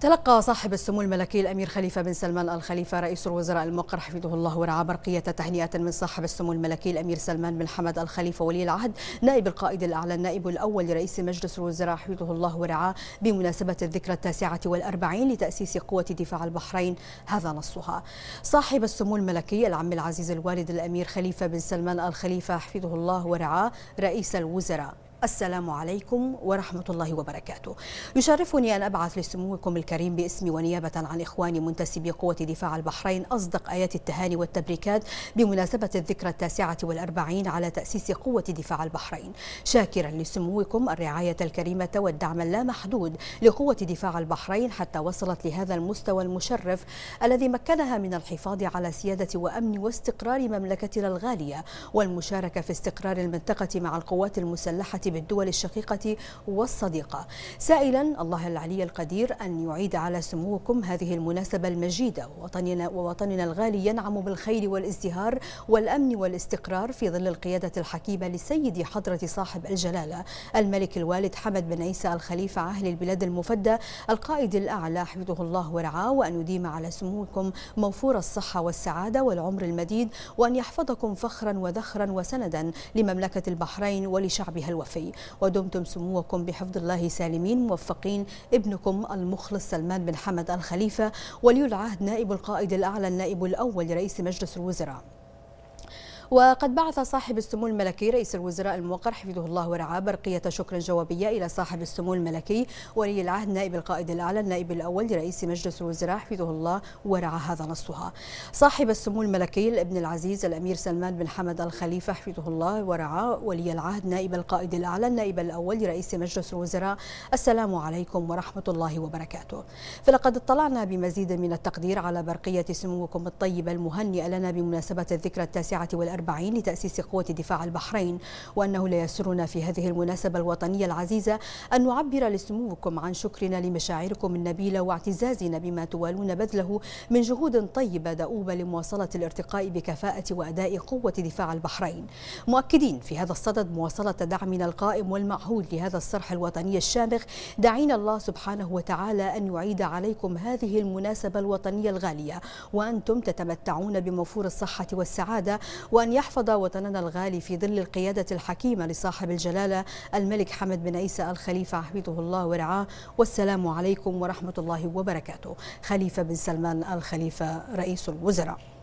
تلقى صاحب السمو الملكي الأمير خليفة بن سلمان الخليفه رئيس الوزراء المقر حفظه الله ورعاه برقية تهنئة من صاحب السمو الملكي الأمير سلمان بن حمد الخليفه ولي العهد نائب القائد الأعلى النائب الأول لرئيس مجلس الوزراء حفظه الله ورعاه بمناسبة الذكرى التاسعة والأربعين لتأسيس قوة دفاع البحرين هذا نصها صاحب السمو الملكي العم العزيز الوالد الأمير خليفة بن سلمان الخليفه حفظه الله ورعاه رئيس الوزراء السلام عليكم ورحمة الله وبركاته يشرفني أن أبعث لسموكم الكريم باسمي ونيابة عن إخواني منتسبي قوة دفاع البحرين أصدق آيات التهاني والتبريكات بمناسبة الذكرى التاسعة والأربعين على تأسيس قوة دفاع البحرين شاكرا لسموكم الرعاية الكريمة والدعم اللامحدود لقوة دفاع البحرين حتى وصلت لهذا المستوى المشرف الذي مكنها من الحفاظ على سيادة وأمن واستقرار مملكتنا الغالية والمشاركة في استقرار المنطقة مع القوات المسلحة بالدول الشقيقة والصديقة سائلا الله العلي القدير أن يعيد على سموكم هذه المناسبة المجيدة ووطننا, ووطننا الغالي ينعم بالخير والازدهار والأمن والاستقرار في ظل القيادة الحكيمة لسيد حضرة صاحب الجلالة الملك الوالد حمد بن عيسى الخليفة أهل البلاد المفدى القائد الأعلى حفظه الله ورعاه وأن يديم على سموكم موفور الصحة والسعادة والعمر المديد وأن يحفظكم فخرا وذخرا وسندا لمملكة البحرين ولشعبها الوفي الثقافي ودمتم سموكم بحفظ الله سالمين موفقين ابنكم المخلص سلمان بن حمد الخليفة ولي العهد نائب القائد الأعلى النائب الأول لرئيس مجلس الوزراء وقد بعث صاحب السمو الملكي رئيس الوزراء الموقر حفظه الله ورعاه برقية شكر جوابية إلى صاحب السمو الملكي ولي العهد نائب القائد الأعلى النائب الأول لرئيس مجلس الوزراء حفظه الله ورعاه هذا نصها صاحب السمو الملكي الابن العزيز الأمير سلمان بن حمد الخليفة حفظه الله ورعاه ولي العهد نائب القائد الأعلى النائب الأول لرئيس مجلس الوزراء السلام عليكم ورحمة الله وبركاته فلقد اطلعنا بمزيد من التقدير على برقية سموكم الطيبة المهنئة لنا بمناسبة الذكرى التاسعة والأربعين الأربعين لتأسيس قوة دفاع البحرين وأنه لا يسرنا في هذه المناسبة الوطنية العزيزة أن نعبر لسموكم عن شكرنا لمشاعركم النبيلة واعتزازنا بما توالون بذله من جهود طيبة دؤوبة لمواصلة الارتقاء بكفاءة وأداء قوة دفاع البحرين مؤكدين في هذا الصدد مواصلة دعمنا القائم والمعهود لهذا الصرح الوطني الشامخ دعينا الله سبحانه وتعالى أن يعيد عليكم هذه المناسبة الوطنية الغالية وأنتم تتمتعون بموفور الصحة والسعادة وأن وأن يحفظ وطننا الغالي في ظل القيادة الحكيمة لصاحب الجلالة الملك حمد بن عيسى الخليفة حفظه الله ورعاه والسلام عليكم ورحمة الله وبركاته خليفة بن سلمان الخليفة رئيس الوزراء